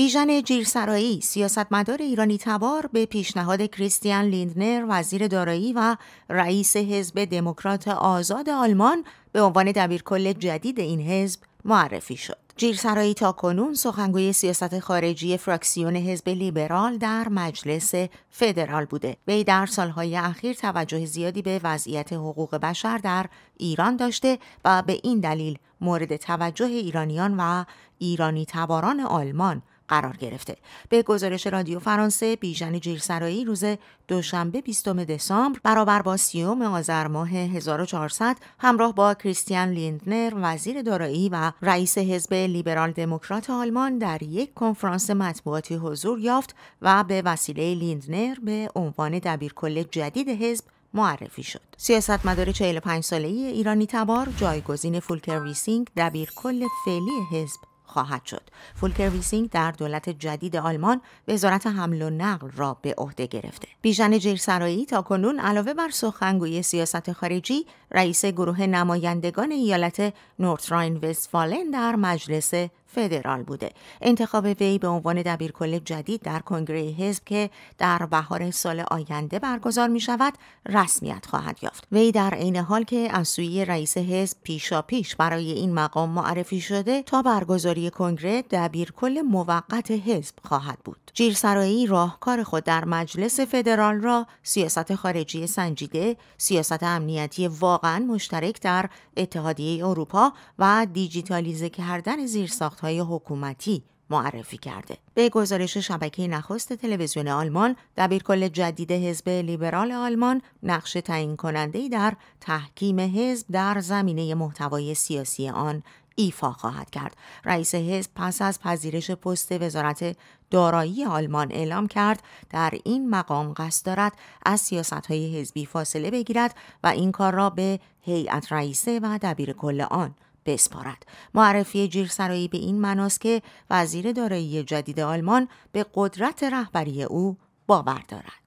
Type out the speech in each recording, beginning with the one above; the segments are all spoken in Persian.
بیژن جیرسرایی سیاستمدار ایرانی تبار به پیشنهاد کریستیان لیندنر وزیر دارایی و رئیس حزب دموکرات آزاد آلمان به عنوان دبیرکل جدید این حزب معرفی شد. جیرسرایی تا کنون سخنگوی سیاست خارجی فراکسیون حزب لیبرال در مجلس فدرال بوده. وی در سالهای اخیر توجه زیادی به وضعیت حقوق بشر در ایران داشته و به این دلیل مورد توجه ایرانیان و ایرانی تباران آلمان قرار گرفته به گزارش رادیو فرانسه بیژن جیرسرایی روز دوشنبه 20 دسامبر برابر با سیوم آذر ماه 1400 همراه با کریستیان لیندنر وزیر دارایی و رئیس حزب لیبرال دموکرات آلمان در یک کنفرانس مطبوعاتی حضور یافت و به وسیله لیندنر به عنوان دبیرکل جدید حزب معرفی شد. سیاستمدار 45 ساله ای ایرانی تبار جایگزین فولکر ویسینگ دبیرکل فعلی حزب خواهد شد. فولکر ویسینگ در دولت جدید آلمان وزارت حمل و نقل را به عهده گرفته. بیژن جیرسرایی تا کنون علاوه بر سخنگوی سیاست خارجی، رئیس گروه نمایندگان ایالت نورتراین وستفالن در مجلس فدرال بوده انتخاب وی به عنوان دبیرکل جدید در کنگره حزب که در بهار سال آینده برگزار می شود رسمیت خواهد یافت وی در عین حال که از سوی رئیس حزب پیشا پیش برای این مقام معرفی شده تا برگزاری کنگره دبیرکل موقت حزب خواهد بود جیرسرایی راهکار خود در مجلس فدرال را سیاست خارجی سنجیده سیاست امنیتی واقعا مشترک در اتحادیه اروپا و دیجیتالیزه کردن زیرساخت های حکومتی معرفی کرده. به گزارش شبکه نخست تلویزیون آلمان، دبیرکل جدید حزب لیبرال آلمان نقش تعیین کننده در تحکیم حزب در زمینه محتوای سیاسی آن ایفا خواهد کرد. رئیس حزب پس از پذیرش پست وزارت دارایی آلمان اعلام کرد در این مقام قصد دارد از سیاست های حزبی فاصله بگیرد و این کار را به هیئت رئیسه و دبیر کل آن بسپارد معرفی جیرسرایی به این مناس که وزیر دارایی جدید آلمان به قدرت رهبری او باور دارد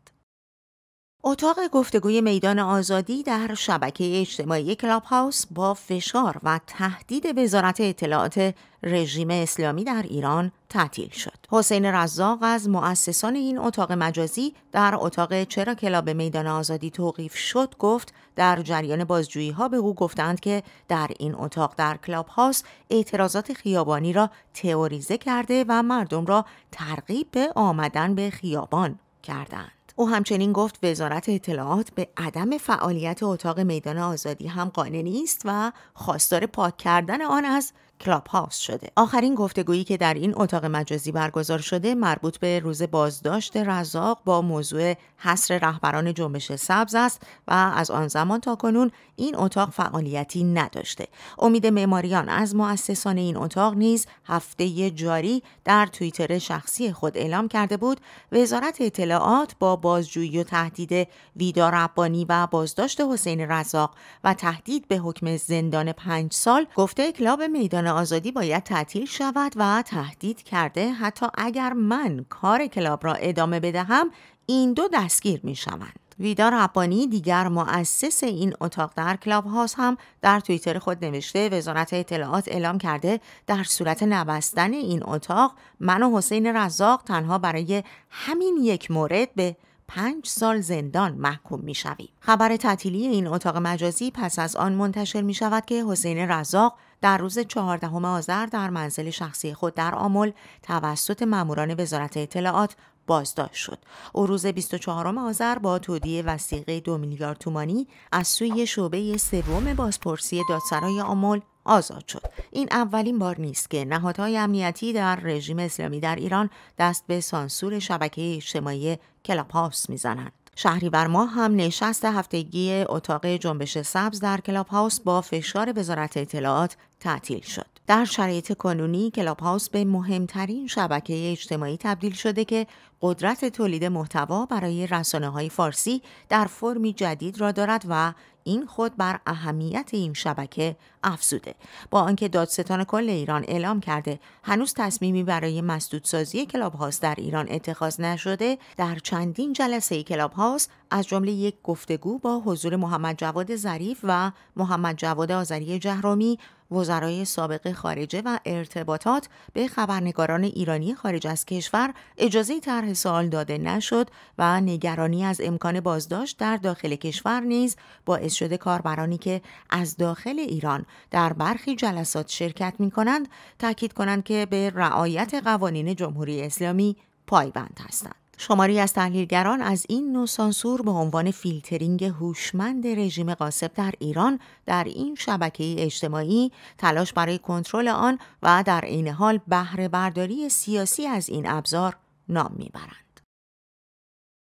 اتاق گفتگوی میدان آزادی در شبکه اجتماعی کلاب هاوس با فشار و تهدید وزارت اطلاعات رژیم اسلامی در ایران تعطیل شد. حسین رزاق از مؤسسان این اتاق مجازی در اتاق چرا کلاب میدان آزادی توقیف شد گفت در جریان بازجویی ها به او گفتند که در این اتاق در کلاب هاوس اعتراضات خیابانی را تئوریزه کرده و مردم را ترغیب به آمدن به خیابان کردند. او همچنین گفت وزارت اطلاعات به عدم فعالیت اتاق میدان آزادی هم قانع نیست و خواستار پاک کردن آن از کلاب شده آخرین گفتگویی که در این اتاق مجازی برگزار شده مربوط به روز بازداشت رزاق با موضوع حصر رهبران جنبش سبز است و از آن زمان تا کنون این اتاق فعالیتی نداشته امید معماریان از مؤسسان این اتاق نیز هفته جاری در توییتر شخصی خود اعلام کرده بود وزارت اطلاعات با بازجویی و تهدید ویدا ربانی و بازداشت حسین رزاق و تهدید به حکم زندان پنج سال گفته کلاب میدان آزادی باید تعطیل شود و تهدید کرده حتی اگر من کار کلاب را ادامه بدهم این دو دستگیر می شوند. ویدار ربانی دیگر مؤسس این اتاق در کلاب هاست هم در توییتر خود نوشته وزارت اطلاعات اعلام کرده در صورت نبستن این اتاق من و حسین رزاق تنها برای همین یک مورد به پنج سال زندان محکوم می شویم. خبر تعطیلی این اتاق مجازی پس از آن منتشر می شود که حسین رزاق در روز چهاردهم آذر در منزل شخصی خود در آمل توسط ماموران وزارت اطلاعات بازداشت شد. او روز 24 آذر با تودی وسیقه دو میلیارد تومانی از سوی شعبه سوم بازپرسی دادسرای آمل آزاد شد. این اولین بار نیست که نهادهای امنیتی در رژیم اسلامی در ایران دست به سانسور شبکه اجتماعی کلاب میزنند. شهریور ماه هم نشست هفتگی اتاق جنبش سبز در کلاب هاوس با فشار وزارت اطلاعات تعطیل شد. در شرایط کنونی کلاب هاوس به مهمترین شبکه اجتماعی تبدیل شده که قدرت تولید محتوا برای رسانه های فارسی در فرمی جدید را دارد و این خود بر اهمیت این شبکه افزوده با آنکه دادستان کل ایران اعلام کرده هنوز تصمیمی برای مسدودسازی کلاب هاست در ایران اتخاذ نشده در چندین جلسه کلاب هاست از جمله یک گفتگو با حضور محمد جواد ظریف و محمد جواد آذری جهرامی وزرای سابق خارجه و ارتباطات به خبرنگاران ایرانی خارج از کشور اجازه طرح سوال داده نشد و نگرانی از امکان بازداشت در داخل کشور نیز با. شده کاربرانی که از داخل ایران در برخی جلسات شرکت می کنند تاکید کنند که به رعایت قوانین جمهوری اسلامی پایبند هستند. شماری از تحلیلگران از این نو سانسور به عنوان فیلترینگ هوشمند رژیم قاسب در ایران در این شبکه اجتماعی تلاش برای کنترل آن و در عین حال بهره برداری سیاسی از این ابزار نام میبرند.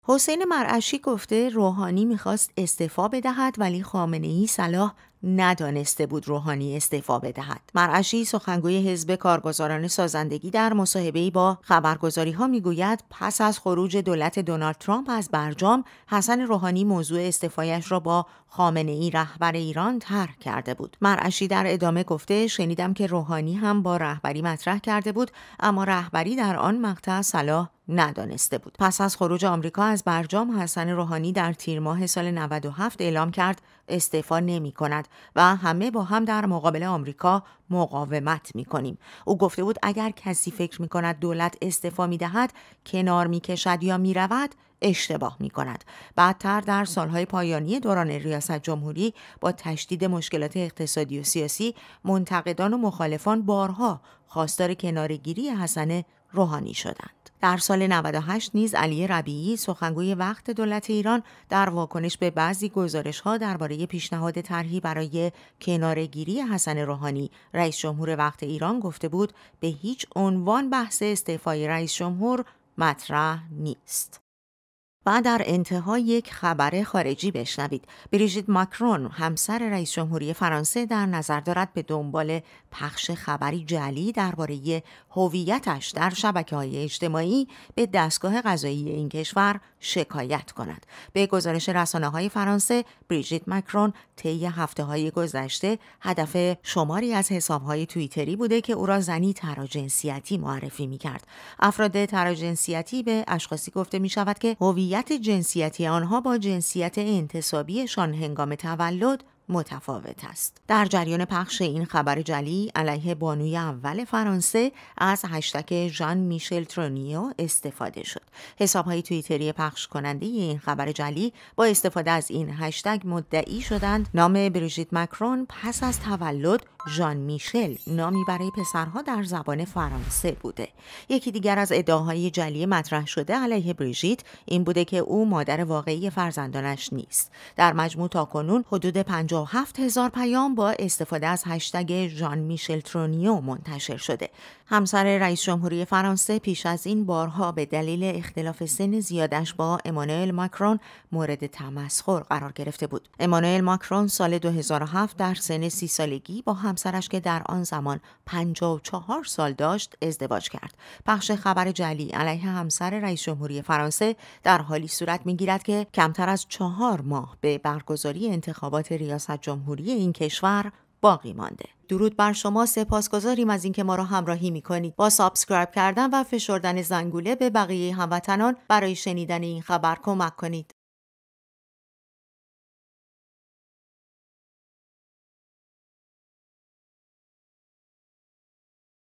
حسین مرعشی گفته روحانی میخواست استعفا بدهد ولی خامنه ای صلاح ندانسته بود روحانی استعفا بدهد مرعشی سخنگوی حزب کارگزاران سازندگی در مصاحبه با خبرگزاری ها میگوید پس از خروج دولت دونالد ترامپ از برجام حسن روحانی موضوع استعفایش را با خامنه ای رهبر ایران طرح کرده بود مرعشی در ادامه گفته شنیدم که روحانی هم با رهبری مطرح کرده بود اما رهبری در آن مقطع صلاح ندانسته بود پس از خروج آمریکا از برجام حسن روحانی در تیر ماه سال 97 اعلام کرد استعفا نمی کند و همه با هم در مقابل آمریکا مقاومت می کنیم. او گفته بود اگر کسی فکر می کند دولت استعفا می دهد، کنار می کشد یا می رود، اشتباه می کند. بعدتر در سالهای پایانی دوران ریاست جمهوری با تشدید مشکلات اقتصادی و سیاسی منتقدان و مخالفان بارها خواستار کنارگیری حسن روحانی شدند. در سال 98 نیز علی ربیعی سخنگوی وقت دولت ایران در واکنش به بعضی گزارش ها درباره پیشنهاد طرحی برای کنارگیری حسن روحانی رئیس جمهور وقت ایران گفته بود به هیچ عنوان بحث استعفای رئیس جمهور مطرح نیست. و در انتها یک خبر خارجی بشنوید بریژیت ماکرون همسر رئیس جمهوری فرانسه در نظر دارد به دنبال پخش خبری جلی درباره هویتش در شبکه های اجتماعی به دستگاه قضایی این کشور شکایت کند. به گزارش رسانه های فرانسه، بریجیت مکرون طی هفته های گذشته هدف شماری از حساب های توییتری بوده که او را زنی تراجنسیتی معرفی می کرد. افراد تراجنسیتی به اشخاصی گفته می شود که هویت جنسیتی آنها با جنسیت انتصابیشان هنگام تولد متفاوت است. در جریان پخش این خبر جلی علیه بانوی اول فرانسه از هشتک ژان میشل ترونیو استفاده شد. حساب های توییتری پخش کننده این خبر جلی با استفاده از این هشتگ مدعی شدند نام بریژیت مکرون پس از تولد ژان میشل نامی برای پسرها در زبان فرانسه بوده. یکی دیگر از ادعاهای جلی مطرح شده علیه بریژیت این بوده که او مادر واقعی فرزندانش نیست. در مجموع تاکنون حدود 50 57 هزار پیام با استفاده از هشتگ ژان میشل ترونیو منتشر شده. همسر رئیس جمهوری فرانسه پیش از این بارها به دلیل اختلاف سن زیادش با امانوئل ماکرون مورد تمسخر قرار گرفته بود. امانوئل ماکرون سال 2007 در سن سی سالگی با همسرش که در آن زمان 54 سال داشت ازدواج کرد. پخش خبر جلی علیه همسر رئیس جمهوری فرانسه در حالی صورت میگیرد که کمتر از چهار ماه به برگزاری انتخابات ریاست ریاست جمهوری این کشور باقی مانده. درود بر شما سپاسگزاریم از اینکه ما را همراهی میکنید با سابسکرایب کردن و فشردن زنگوله به بقیه هموطنان برای شنیدن این خبر کمک کنید